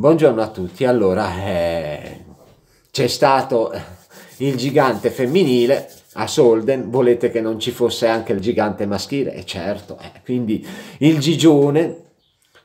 Buongiorno a tutti, allora eh, c'è stato il gigante femminile a Solden, volete che non ci fosse anche il gigante maschile? E eh, certo, eh, quindi il gigione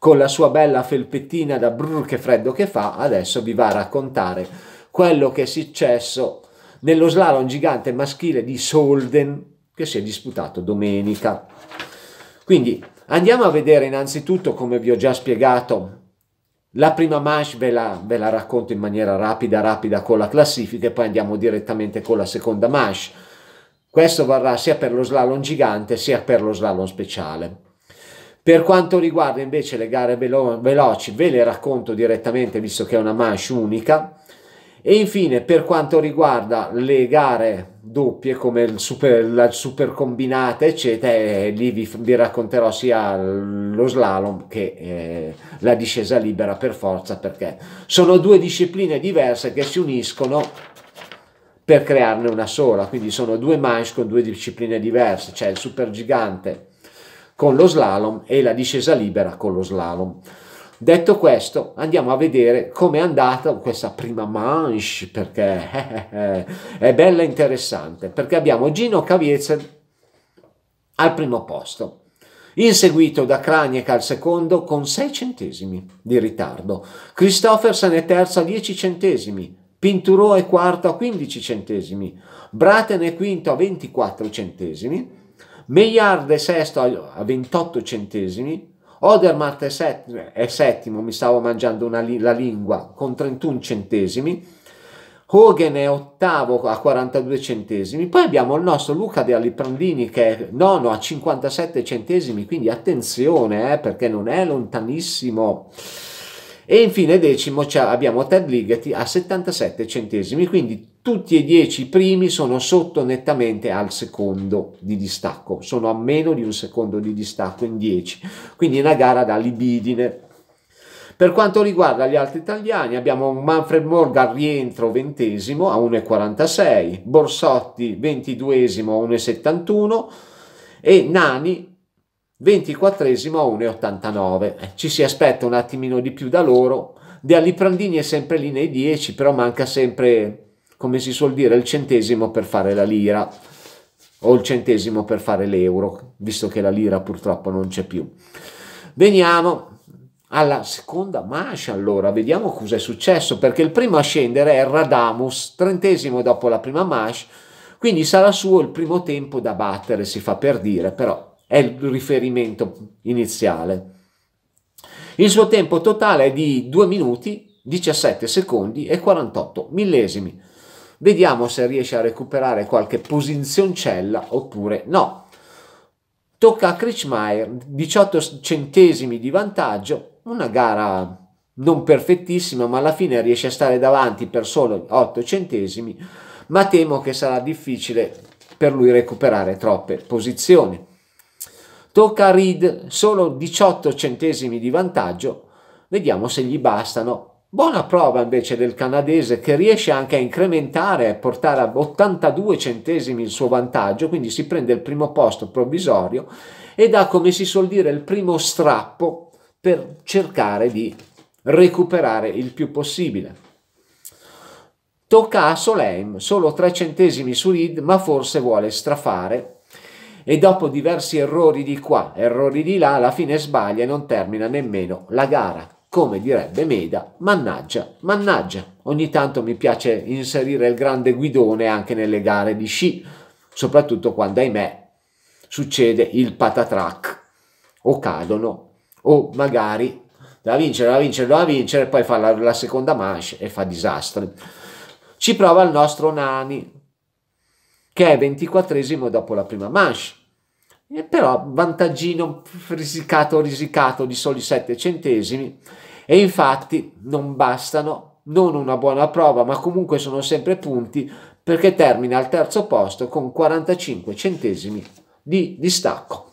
con la sua bella felpettina da brrr che freddo che fa, adesso vi va a raccontare quello che è successo nello slalom gigante maschile di Solden che si è disputato domenica. Quindi andiamo a vedere innanzitutto, come vi ho già spiegato, la prima manche ve la, ve la, racconto in maniera rapida, rapida con la classifica e poi andiamo direttamente con la seconda manche. Questo varrà sia per lo slalom gigante sia per lo slalom speciale. Per quanto riguarda invece le gare velo veloci, ve le racconto direttamente visto che è una manche unica. E infine, per quanto riguarda le gare doppie, come il super, la super combinata, eccetera, eh, lì vi, vi, racconterò sia lo slalom che eh, la discesa libera per forza, perché sono due discipline diverse che si uniscono per crearne una sola. Quindi sono due manche con due discipline diverse, cioè il super gigante con lo slalom e la discesa libera con lo slalom. Detto questo, andiamo a vedere come è andata questa prima manche, perché eh, è bella interessante, perché abbiamo Gino Caviezel al primo posto, inseguito da Kraniek al secondo con 6 centesimi di ritardo, Christoffersen è terzo a 10 centesimi, Pinturò è quarto a 15 centesimi, Braten è quinto a 24 centesimi, Meillard è sesto a 28 centesimi, Odermatt è, set- è settimo, mi stavo mangiando li- la lingua, con 31 centesimi. Hogan è ottavo a 42 centesimi. Poi abbiamo il nostro Luca De Aliprandini che è nono a 57 centesimi, quindi attenzione eh, perché non è lontanissimo. E infine decimo abbiamo Ted Ligeti a 77 centesimi, quindi tutti e dieci i primi sono sotto nettamente al secondo di distacco, sono a meno di un secondo di distacco in 10, quindi una gara da libidine. Per quanto riguarda gli altri italiani abbiamo Manfred Morgan rientro ventesimo a 1,46, Borsotti ventiduesimo a 1,71 e Nani 24esimo a 1,89. Eh, ci si aspetta un attimino di più da loro. De Aliprandini è sempre lì nei 10, però manca sempre come si suol dire, il centesimo per fare la lira o il centesimo per fare l'euro, visto che la lira purtroppo non c'è più. Veniamo alla seconda mascia allora, vediamo cos'è successo, perché il primo a scendere è Radamus, trentesimo dopo la prima mascia, quindi sarà suo il primo tempo da battere, si fa per dire, però è il riferimento iniziale. Il suo tempo totale è di 2 minuti, 17 secondi e 48 millesimi. Vediamo se riesce a recuperare qualche posizioncella oppure no. Tocca a Kretschmeier, 18 centesimi di vantaggio, una gara non perfettissima, ma alla fine riesce a stare davanti per solo 8 centesimi, ma temo che sarà difficile per lui recuperare troppe posizioni. Tocca a Reed, solo 18 centesimi di vantaggio, vediamo se gli bastano Buona prova invece del canadese che riesce anche a incrementare e portare a 82 centesimi il suo vantaggio, quindi si prende il primo posto provvisorio e dà, come si suol dire, il primo strappo per cercare di recuperare il più possibile. Tocca a Soleim, solo 3 centesimi su lead, ma forse vuole strafare e dopo diversi errori di qua, errori di là, alla fine sbaglia e non termina nemmeno la gara come direbbe Meda, mannaggia, mannaggia. Ogni tanto mi piace inserire il grande guidone anche nelle gare di sci, soprattutto quando, ahimè, succede il patatrac, o cadono, o magari da vincere, da vincere, da vincere, poi fa la, la seconda manche e fa disastri. Ci prova il nostro Nani, che è ventiquattresimo dopo la prima manche e eh, però vantaggino risicato risicato di soli 7 centesimi e infatti non bastano, non una buona prova, ma comunque sono sempre punti perché termina al terzo posto con 45 centesimi di distacco.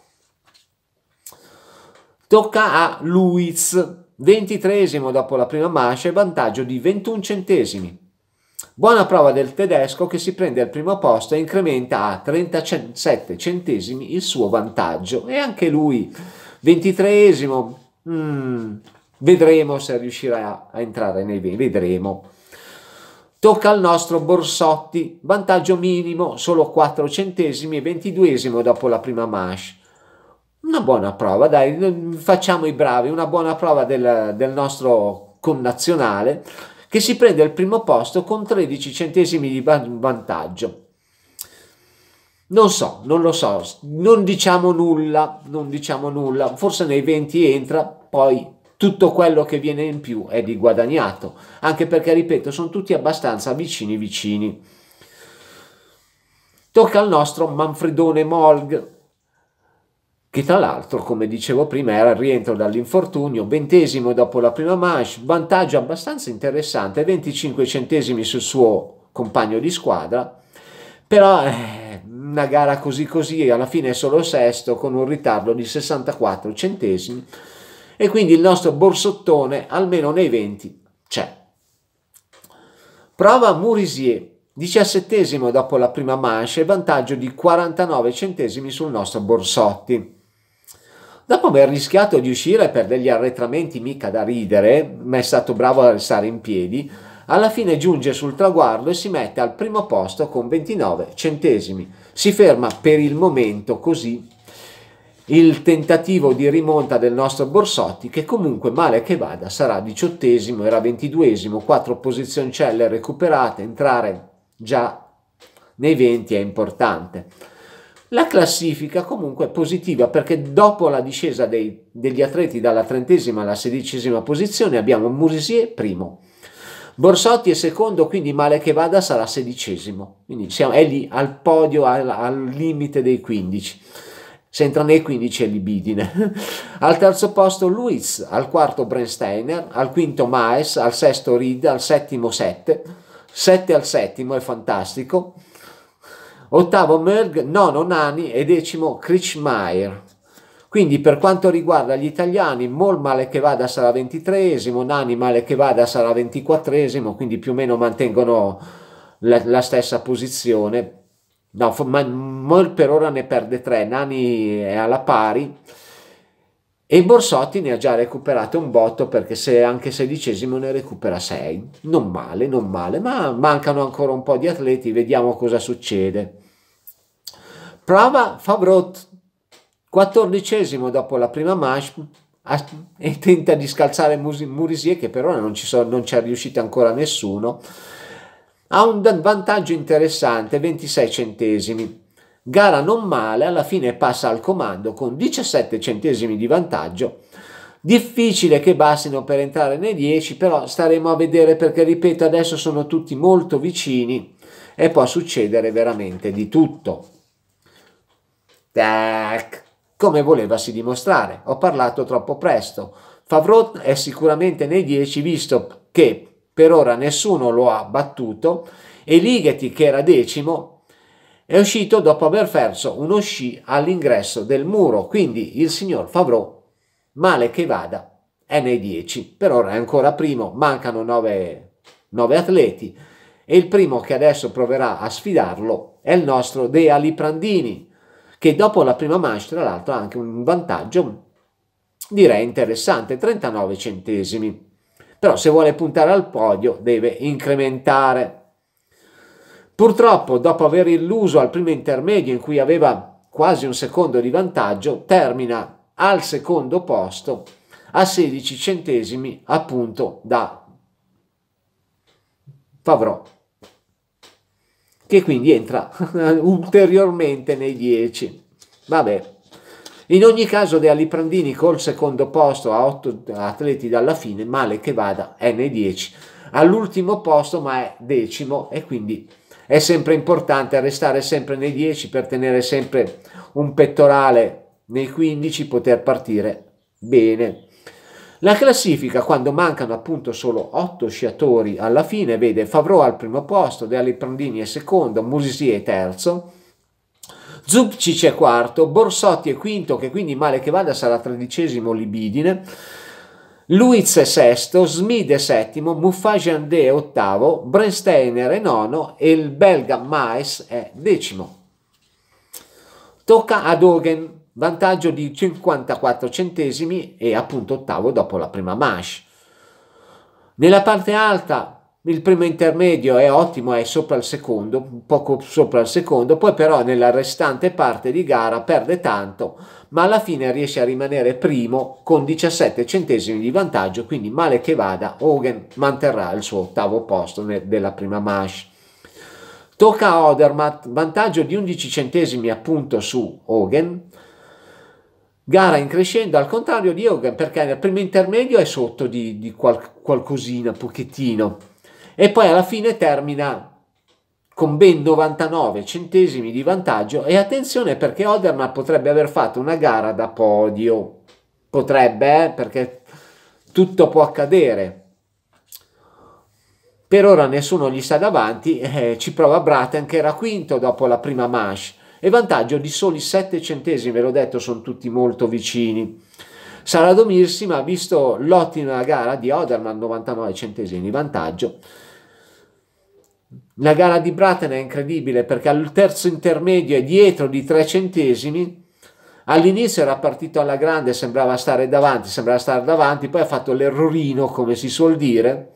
Tocca a Luiz, ventitresimo dopo la prima mascia e vantaggio di 21 centesimi. Buona prova del tedesco che si prende al primo posto e incrementa a 37 centesimi il suo vantaggio. E anche lui, 23esimo, mm, vedremo se riuscirà a entrare nei 20, vedremo. Tocca al nostro Borsotti, vantaggio minimo, solo 4 centesimi e 22 dopo la prima manche. Una buona prova, dai, facciamo i bravi, una buona prova del, del nostro connazionale che si prende al primo posto con 13 centesimi di vantaggio. Non so, non lo so, non diciamo nulla, non diciamo nulla, forse nei 20 entra, poi tutto quello che viene in più è di guadagnato, anche perché, ripeto, sono tutti abbastanza vicini vicini. Tocca al nostro Manfredone Morg, che tra l'altro, come dicevo prima, era il rientro dall'infortunio, ventesimo dopo la prima manche, vantaggio abbastanza interessante, 25 centesimi sul suo compagno di squadra, però eh, una gara così così, alla fine è solo sesto con un ritardo di 64 centesimi e quindi il nostro borsottone almeno nei 20 c'è. Prova Murisier, 17 dopo la prima manche, vantaggio di 49 centesimi sul nostro Borsotti. Dopo aver rischiato di uscire per degli arretramenti mica da ridere, ma è stato bravo a alzare in piedi, alla fine giunge sul traguardo e si mette al primo posto con 29 centesimi. Si ferma per il momento così il tentativo di rimonta del nostro Borsotti che comunque male che vada sarà diciottesimo, era ventiduesimo, quattro posizioncelle recuperate, entrare già nei 20 è importante. La classifica comunque è positiva perché dopo la discesa dei, degli atleti dalla trentesima alla sedicesima posizione abbiamo Murisier primo, Borsotti è secondo, quindi male che vada sarà sedicesimo, quindi siamo, è lì al podio, al, al limite dei 15 se entra nei 15 è libidine. al terzo posto Luiz, al quarto Brensteiner, al quinto Maes, al sesto Reed, al settimo 7. 7 al settimo è fantastico ottavo Merg, nono Nani e decimo Krichmaier. Quindi per quanto riguarda gli italiani, Mol male che vada sarà ventitreesimo, Nani male che vada sarà ventiquattresimo, quindi più o meno mantengono la, la stessa posizione. No, Mol per ora ne perde tre, Nani è alla pari e Borsotti ne ha già recuperato un botto perché se anche sedicesimo ne recupera 6. Non male, non male, ma mancano ancora un po' di atleti, vediamo cosa succede. Prova Favrot, quattordicesimo dopo la prima match, e tenta di scalzare Murisier che per ora non ci, so, non ci è riuscito ancora nessuno. Ha un vantaggio interessante, 26 centesimi. Gara non male, alla fine passa al comando con 17 centesimi di vantaggio. Difficile che bastino per entrare nei 10, però staremo a vedere perché, ripeto, adesso sono tutti molto vicini e può succedere veramente di tutto. Tac, come volevasi dimostrare, ho parlato troppo presto. Favrot è sicuramente nei 10 visto che per ora nessuno lo ha battuto e Ligeti che era decimo è uscito dopo aver perso uno sci all'ingresso del muro, quindi il signor Favreau, male che vada, è nei 10, per ora è ancora primo, mancano 9, atleti e il primo che adesso proverà a sfidarlo è il nostro De Ali Prandini, che dopo la prima manche tra l'altro ha anche un vantaggio direi interessante, 39 centesimi. Però se vuole puntare al podio deve incrementare. Purtroppo, dopo aver illuso al primo intermedio in cui aveva quasi un secondo di vantaggio, termina al secondo posto a 16 centesimi appunto da Favrò, che quindi entra ulteriormente nei 10. Vabbè. In ogni caso De Aliprandini col secondo posto a 8 atleti dalla fine, male che vada, è nei 10. All'ultimo posto ma è decimo e quindi è sempre importante restare sempre nei 10 per tenere sempre un pettorale nei 15, poter partire bene. La classifica, quando mancano appunto solo 8 sciatori alla fine, vede Favreau al primo posto, De Prandini è secondo, Musisier terzo, Zubcic è quarto, Borsotti è quinto, che quindi male che vada sarà tredicesimo Libidine, Luiz VI, Smide VII, Mufajan De VIII, Brensteiner è nono e il belga Mais è decimo. Tocca ad Hogan, vantaggio di 54 centesimi e appunto ottavo dopo la prima manche. Nella parte alta il primo intermedio è ottimo, è sopra il secondo, poco sopra il secondo, poi però nella restante parte di gara perde tanto, ma alla fine riesce a rimanere primo con 17 centesimi di vantaggio, quindi male che vada, Hogan manterrà il suo ottavo posto della prima manche. Tocca a Odermatt, vantaggio di 11 centesimi appunto su Hogan, gara in crescendo al contrario di Hogan perché nel primo intermedio è sotto di, di qual, qualcosina, pochettino e poi alla fine termina con ben 99 centesimi di vantaggio e attenzione perché Odermatt potrebbe aver fatto una gara da podio, potrebbe eh, perché tutto può accadere. Per ora nessuno gli sta davanti, eh, ci prova Braten che era quinto dopo la prima manche e vantaggio di soli 7 centesimi, ve l'ho detto sono tutti molto vicini. sarà Domirsi visto l'ottima gara di Oderman 99 centesimi di vantaggio la gara di Braten è incredibile perché al terzo intermedio è dietro di 3 centesimi. All'inizio era partito alla grande, sembrava stare davanti, sembrava stare davanti, poi ha fatto l'errorino, come si suol dire,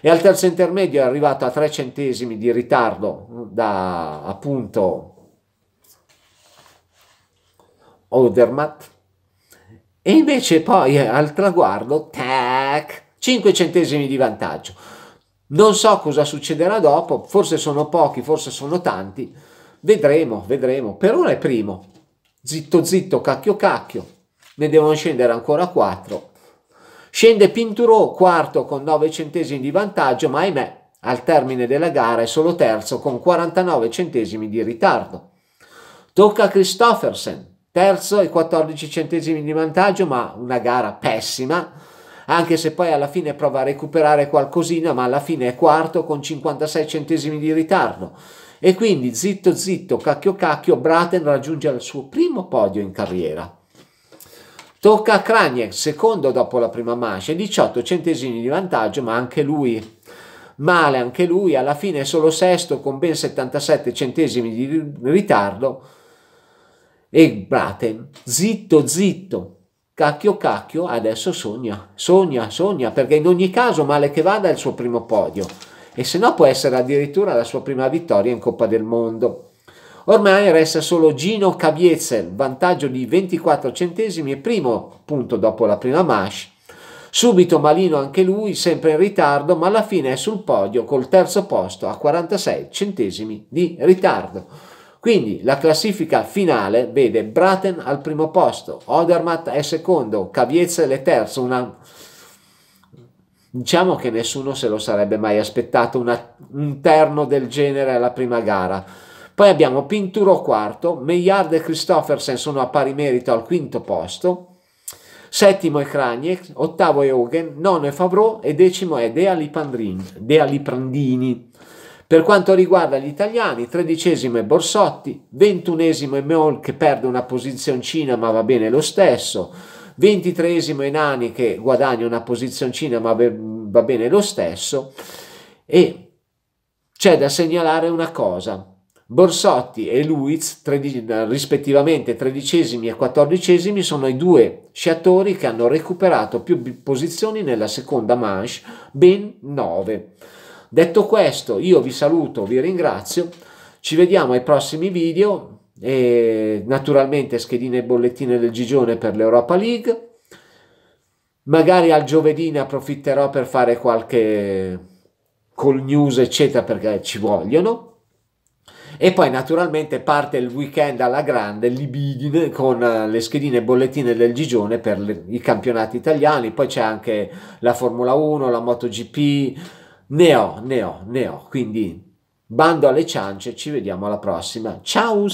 e al terzo intermedio è arrivato a 3 centesimi di ritardo da appunto Odermatt. E invece poi eh, al traguardo, tac, 5 centesimi di vantaggio. Non so cosa succederà dopo, forse sono pochi, forse sono tanti. Vedremo, vedremo. Per ora è primo. Zitto zitto, cacchio cacchio. Ne devono scendere ancora 4. Scende Pinturò quarto con 9 centesimi di vantaggio, ma ahimè al termine della gara è solo terzo con 49 centesimi di ritardo. Tocca a Christoffersen, terzo e 14 centesimi di vantaggio, ma una gara pessima anche se poi alla fine prova a recuperare qualcosina, ma alla fine è quarto con 56 centesimi di ritardo. E quindi zitto zitto, cacchio cacchio, Braten raggiunge il suo primo podio in carriera. Tocca a Kranjek, secondo dopo la prima mancia, 18 centesimi di vantaggio, ma anche lui male, anche lui alla fine è solo sesto con ben 77 centesimi di ritardo. E Braten, zitto zitto, cacchio cacchio, adesso sogna, sogna, sogna, perché in ogni caso male che vada è il suo primo podio e se no può essere addirittura la sua prima vittoria in Coppa del Mondo. Ormai resta solo Gino Caviezel, vantaggio di 24 centesimi e primo punto dopo la prima manche. Subito malino anche lui, sempre in ritardo, ma alla fine è sul podio col terzo posto a 46 centesimi di ritardo. Quindi la classifica finale vede Braten al primo posto, Odermatt è secondo, Caviezel è terzo, una... Diciamo che nessuno se lo sarebbe mai aspettato una, un terno del genere alla prima gara. Poi abbiamo Pinturo quarto, Meillard e Christoffersen sono a pari merito al quinto posto, settimo è Kranjek, ottavo è Hogan, nono è Favreau e decimo è Dea Liprandini. Per quanto riguarda gli italiani, tredicesimo è Borsotti, ventunesimo è Meol che perde una posizioncina ma va bene lo stesso, ventitreesimo è Nani che guadagna una posizioncina ma va bene lo stesso e c'è da segnalare una cosa. Borsotti e Luiz, rispettivamente tredicesimi e quattordicesimi, sono i due sciatori che hanno recuperato più posizioni nella seconda manche, ben nove. Detto questo, io vi saluto, vi ringrazio, ci vediamo ai prossimi video e naturalmente schedine e bollettine del Gigione per l'Europa League. Magari al giovedì ne approfitterò per fare qualche call news eccetera perché ci vogliono. E poi naturalmente parte il weekend alla grande, libidine, con eh, le schedine e bollettine del Gigione per le, i campionati italiani. Poi c'è anche la Formula 1, la MotoGP, ne ho, ne ho, ne ho. Quindi bando alle ciance, ci vediamo alla prossima. Ciao!